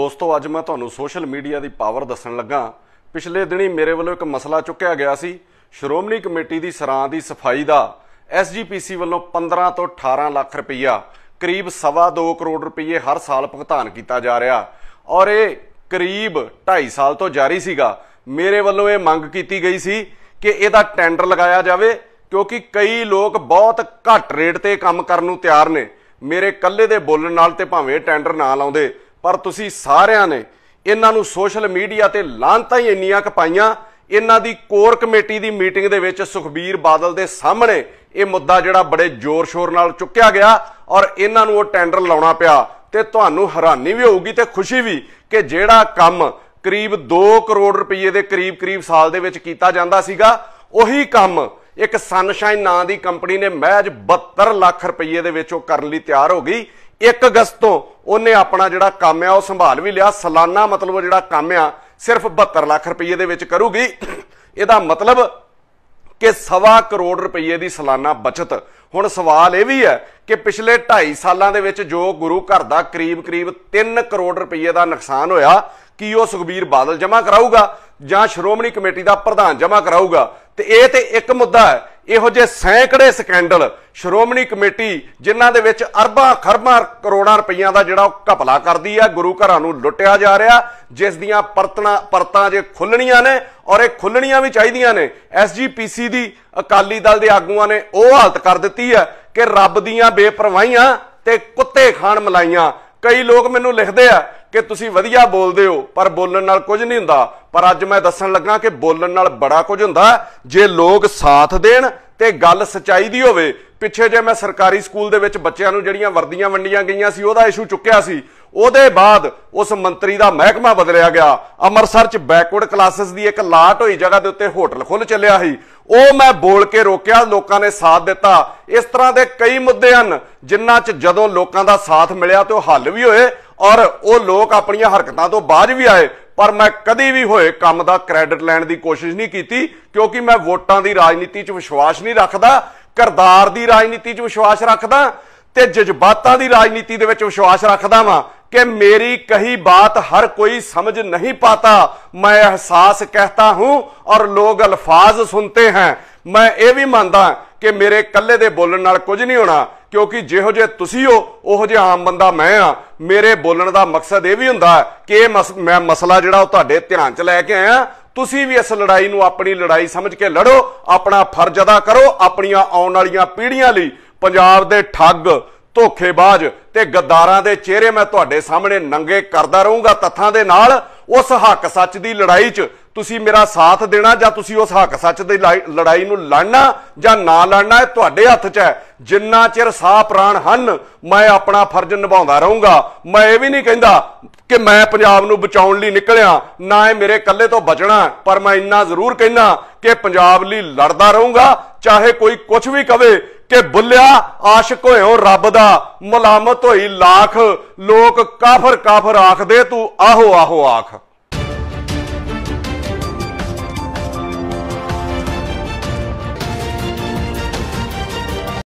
ਦੋਸਤੋ ਅੱਜ ਮੈਂ ਤੁਹਾਨੂੰ ਸੋਸ਼ਲ ਮੀਡੀਆ ਦੀ ਪਾਵਰ ਦੱਸਣ ਲੱਗਾ ਪਿਛਲੇ ਦਿਨੀ ਮੇਰੇ ਵੱਲੋਂ ਇੱਕ ਮਸਲਾ ਚੁੱਕਿਆ ਗਿਆ ਸੀ ਸ਼੍ਰੋਮਣੀ ਕਮੇਟੀ ਦੀ ਸਰਾਂ ਦੀ ਸਫਾਈ ਦਾ ਐਸਜੀਪੀਸੀ ਵੱਲੋਂ 15 ਤੋਂ 18 ਲੱਖ ਰੁਪਈਆ ਕਰੀਬ 2.5 ਕਰੋੜ ਰੁਪਏ ਹਰ ਸਾਲ ਭੁਗਤਾਨ ਕੀਤਾ ਜਾ ਰਿਹਾ ਔਰ ਇਹ ਕਰੀਬ 2.5 ਸਾਲ ਤੋਂ ਜਾਰੀ ਸੀਗਾ ਮੇਰੇ ਵੱਲੋਂ ਇਹ ਮੰਗ ਕੀਤੀ ਗਈ ਸੀ ਕਿ ਇਹਦਾ ਟੈਂਡਰ ਲਗਾਇਆ ਜਾਵੇ ਕਿਉਂਕਿ ਕਈ ਲੋਕ ਬਹੁਤ ਘੱਟ ਰੇਟ ਤੇ ਕੰਮ ਕਰਨ ਨੂੰ ਤਿਆਰ ਨੇ ਮੇਰੇ ਇਕੱਲੇ ਦੇ ਬੋਲਣ ਨਾਲ ਤੇ ਭਾਵੇਂ ਟੈਂਡਰ ਨਾ ਲਾਉਂਦੇ ਪਰ ਤੁਸੀਂ ਸਾਰਿਆਂ ਨੇ ਇਹਨਾਂ ਨੂੰ ਸੋਸ਼ਲ ਮੀਡੀਆ ਤੇ ਲਾਂਤਾਂ ਹੀ ਇੰਨੀਆਂ ਕਪਾਈਆਂ ਇਹਨਾਂ ਦੀ ਕੋਰ ਕਮੇਟੀ ਦੀ ਮੀਟਿੰਗ ਦੇ ਵਿੱਚ ਸੁਖਬੀਰ ਬਾਦਲ ਦੇ ਸਾਹਮਣੇ ਇਹ ਮੁੱਦਾ ਜਿਹੜਾ ਬੜੇ ਜ਼ੋਰ-ਸ਼ੋਰ ਨਾਲ ਚੁੱਕਿਆ ਗਿਆ ਔਰ ਇਹਨਾਂ ਨੂੰ ਉਹ ਟੈਂਡਰ ਲਾਉਣਾ ਪਿਆ ਤੇ ਤੁਹਾਨੂੰ ਹੈਰਾਨੀ ਵੀ ਹੋਊਗੀ ਤੇ ਖੁਸ਼ੀ ਵੀ ਕਿ ਜਿਹੜਾ ਕੰਮ ਕਰੀਬ 2 ਕਰੋੜ ਰੁਪਏ ਦੇ ਕਰੀਬ-ਕਰੀਬ ਸਾਲ ਦੇ ਵਿੱਚ ਕੀਤਾ ਜਾਂਦਾ ਸੀਗਾ ਉਹੀ ਕੰਮ ਇੱਕ ਸਨਸ਼ਾਈਨ ਨਾਂ ਦੀ ਕੰਪਨੀ ਨੇ ਮਹਿਜ 72 ਲੱਖ ਰੁਪਏ ਦੇ ਵਿੱਚ ਉਹ ਕਰਨ ਲਈ ਤਿਆਰ ਹੋ ਗਈ 1 ਅਗਸਤ ਤੋਂ ਉਹਨੇ ਆਪਣਾ ਜਿਹੜਾ ਕੰਮ ਆ ਉਹ ਸੰਭਾਲ ਵੀ ਲਿਆ ਸਾਲਾਨਾ ਮਤਲਬ ਜਿਹੜਾ ਕੰਮ ਆ ਸਿਰਫ 72 ਲੱਖ ਰੁਪਏ ਦੇ ਵਿੱਚ ਕਰੂਗੀ ਇਹਦਾ ਮਤਲਬ ਕਿ ਸਵਾ ਕਰੋੜ ਰੁਪਏ ਦੀ ਸਾਲਾਨਾ ਬਚਤ ਹੁਣ ਸਵਾਲ ਇਹ ਵੀ ਹੈ ਕਿ ਪਿਛਲੇ 2.5 ਸਾਲਾਂ ਦੇ ਵਿੱਚ ਜੋ ਗੁਰੂ ਘਰ ਦਾ ਕਰੀਬ-ਕਰੀਬ 3 ਕਰੋੜ ਰੁਪਏ ਦਾ ਨੁਕਸਾਨ ਹੋਇਆ ਕੀ ਉਹ ਸੁਖਬੀਰ ਬਾਦਲ ਜਮ੍ਹਾਂ ਕਰਾਊਗਾ ਜਾਂ ਸ਼੍ਰੋਮਣੀ ਕਮੇਟੀ ਦਾ ਪ੍ਰਧਾਨ ਜਮ੍ਹਾਂ ਕਰਾਊਗਾ ਤੇ ਇਹ ਤੇ ਇੱਕ ਮੁੱਦਾ ਹੈ ਇਹੋ ਜਿਹੇ ਸੈਂਕੜੇ ਸਕੈਂਡਲ ਸ਼੍ਰੋਮਣੀ ਕਮੇਟੀ ਜਿਨ੍ਹਾਂ ਦੇ ਵਿੱਚ ਅਰਬਾਂ ਖਰਬਾਂ ਕਰੋੜਾਂ ਰੁਪਈਆਂ ਦਾ ਜਿਹੜਾ ਉਹ ਘਪਲਾ ਕਰਦੀ ਆ ਗੁਰੂ ਘਰਾਂ ਨੂੰ ਲੁੱਟਿਆ ਜਾ ਰਿਹਾ ਜਿਸ ਦੀਆਂ ਪਰਤਣਾ ਪਰਤਾਂ ਜੇ ਖੁੱਲਣੀਆਂ ਨੇ ਔਰ ਇਹ ਖੁੱਲਣੀਆਂ ਵੀ ਚਾਹੀਦੀਆਂ ਨੇ ਐਸਜੀਪੀਸੀ ਦੀ ਅਕਾਲੀ ਦਲ ਦੇ ਆਗੂਆਂ ਨੇ ਉਹ ਹਾਲਤ ਕਰ ਦਿੱਤੀ ਆ ਕਿ ਰੱਬ ਦੀਆਂ ਬੇਪਰਵਾਹੀਆਂ ਤੇ ਕੁੱਤੇ ਖਾਣ ਮਲਾਈਆਂ ਕਈ ਲੋਕ ਮੈਨੂੰ ਲਿਖਦੇ ਆ ਕਿ ਤੁਸੀਂ ਵਧੀਆ ਬੋਲਦੇ ਹੋ ਪਰ ਬੋਲਣ ਨਾਲ ਕੁਝ ਨਹੀਂ ਹੁੰਦਾ ਪਰ ਅੱਜ ਮੈਂ ਦੱਸਣ ਲੱਗਾ ਕਿ ਬੋਲਣ ਨਾਲ ਬੜਾ ਕੁਝ ਹੁੰਦਾ ਜੇ ਲੋਕ ਸਾਥ ਦੇਣ ਤੇ ਗੱਲ ਸਚਾਈ ਦੀ ਹੋਵੇ ਪਿੱਛੇ ਜੇ ਮੈਂ ਸਰਕਾਰੀ ਸਕੂਲ ਦੇ ਵਿੱਚ ਬੱਚਿਆਂ ਨੂੰ ਜਿਹੜੀਆਂ ਵਰਦੀਆਂ ਵੰਡੀਆਂ ਗਈਆਂ ਸੀ ਉਹਦਾ ਇਸ਼ੂ ਚੁੱਕਿਆ ਸੀ ਉਹਦੇ ਬਾਅਦ ਉਸ ਮੰਤਰੀ ਦਾ ਮਹਿਕਮਾ ਬਦਲਿਆ ਗਿਆ ਅੰਮ੍ਰਿਤਸਰ 'ਚ ਬੈਕਵਰਡ ਕਲਾਸਸ ਦੀ ਇੱਕ ਲਾਟ ਹੋਈ ਜਗ੍ਹਾ ਦੇ ਉੱਤੇ ਹੋਟਲ ਖੁੱਲ ਚੱਲਿਆ ਸੀ ਉਹ ਮੈਂ ਬੋਲ ਕੇ ਰੋਕਿਆ ਲੋਕਾਂ ਨੇ ਸਾਥ ਦਿੱਤਾ ਇਸ ਤਰ੍ਹਾਂ ਦੇ ਕਈ ਮੁੱਦੇ ਹਨ ਜਿਨ੍ਹਾਂ 'ਚ ਜਦੋਂ ਲੋਕਾਂ ਦਾ ਸਾਥ ਮਿਲਿਆ ਤੇ ਉਹ ਹੱਲ ਵੀ ਹੋਏ ਔਰ ਉਹ ਲੋਕ ਆਪਣੀਆਂ ਹਰਕਤਾਂ ਤੋਂ ਬਾਅਦ ਵੀ ਆਏ ਪਰ ਮੈਂ ਕਦੀ ਵੀ ਹੋਏ ਕੰਮ ਦਾ ਕ੍ਰੈਡਿਟ ਲੈਣ ਦੀ ਕੋਸ਼ਿਸ਼ ਨਹੀਂ ਕੀਤੀ ਕਿਉਂਕਿ ਮੈਂ ਵੋਟਾਂ ਦੀ ਰਾਜਨੀਤੀ 'ਚ ਵਿਸ਼ਵਾਸ ਨਹੀਂ ਰੱਖਦਾ ਕਰਦਾਰ ਦੀ ਰਾਜਨੀਤੀ 'ਚ ਵਿਸ਼ਵਾਸ ਰੱਖਦਾ ਤੇ ਜਜ਼ਬਾਤਾਂ ਦੀ ਰਾਜਨੀਤੀ ਦੇ ਵਿੱਚ ਵਿਸ਼ਵਾਸ ਰੱਖਦਾ ਵਾਂ ਕਿ ਮੇਰੀ ਕਹੀ ਬਾਤ ਹਰ ਕੋਈ ਸਮਝ ਨਹੀਂ ਪਾਤਾ ਮੈਂ ਅਹਿਸਾਸ ਕਹਤਾ ਹੂੰ ਔਰ ਲੋਗ ਅਲਫਾਜ਼ ਸੁਣਤੇ ਹਨ ਮੈਂ ਇਹ ਵੀ ਮੰਨਦਾ ਕਿ ਮੇਰੇ ਇਕੱਲੇ ਦੇ ਬੋਲਣ ਨਾਲ ਕੁਝ ਨਹੀਂ ਹੋਣਾ ਕਿਉਂਕਿ ਜਿਹੋ ਜੇ ਤੁਸੀਂ ਹੋ ਉਹੋ ਜੇ ਆਮ ਬੰਦਾ ਮੈਂ ਆ ਮੇਰੇ ਬੋਲਣ ਦਾ ਮਕਸਦ ਇਹ ਵੀ ਹੁੰਦਾ ਕਿ ਇਹ ਮੈਂ ਮਸਲਾ ਜਿਹੜਾ ਉਹ ਤੁਹਾਡੇ ਧਿਆਨ 'ਚ ਲੈ ਕੇ ਆਇਆ ਤੁਸੀਂ ਵੀ ਇਸ ਲੜਾਈ ਨੂੰ ਆਪਣੀ ਲੜਾਈ ਸਮਝ ਕੇ ਲੜੋ ਆਪਣਾ ਫਰਜ਼ ਅਦਾ ਕਰੋ ਆਪਣੀਆਂ ਆਉਣ ਵਾਲੀਆਂ ਪੀੜ੍ਹੀਆਂ ਲਈ ਪੰਜਾਬ ਦੇ ਠੱਗ ਧੋਖੇਬਾਜ਼ ਤੇ ਗੱਦਾਰਾਂ ਦੇ ਚਿਹਰੇ ਮੈਂ ਤੁਹਾਡੇ ਸਾਹਮਣੇ ਨੰਗੇ ਕਰਦਾ ਰਹੂੰਗਾ ਤੱਥਾਂ ਦੇ ਨਾਲ ਉਸ ਹੱਕ ਸੱਚ ਦੀ ਲੜਾਈ 'ਚ ਤੁਸੀਂ ਮੇਰਾ ਸਾਥ ਦੇਣਾ ਜਾਂ ਤੁਸੀਂ ਉਸ ਹੱਕ ਸੱਚ ਦੀ ਲੜਾਈ ਨੂੰ ਲੜਨਾ ਜਾਂ ਨਾ ਲੜਨਾ ਇਹ ਤੁਹਾਡੇ ਹੱਥ 'ਚ ਹੈ ਜਿੰਨਾ ਚਿਰ ਸਾਹ ਪ੍ਰਾਣ ਹਨ ਮੈਂ ਆਪਣਾ ਫਰਜ਼ ਨਿਭਾਉਂਦਾ ਰਹੂੰਗਾ ਮੈਂ ਇਹ ਵੀ ਨਹੀਂ ਕਹਿੰਦਾ ਕਿ ਮੈਂ ਪੰਜਾਬ ਨੂੰ ਬਚਾਉਣ ਲਈ ਨਿਕਲਿਆ ਨਾ ਇਹ ਮੇਰੇ ਇਕੱਲੇ ਤੋਂ ਬਚਣਾ ਪਰ ਮੈਂ ਇੰਨਾ ਜ਼ਰੂਰ ਕਹਿਣਾ ਕਿ ਪੰਜਾਬ ਲਈ ਲੜਦਾ ਰਹੂੰਗਾ ਚਾਹੇ ਕੋਈ ਕੁਝ ਵੀ ਕਵੇ ਕਿ ਬੁੱਲਿਆ ਆਸ਼ਿਕ ਹੋਇਓ ਰੱਬ ਦਾ ਮਲਾਮਤ ਹੋਈ ਲੱਖ ਲੋਕ ਕਾਫਰ ਕਾਫਰ ਆਖਦੇ ਤੂੰ ਆਹੋ ਆਹੋ ਆਖ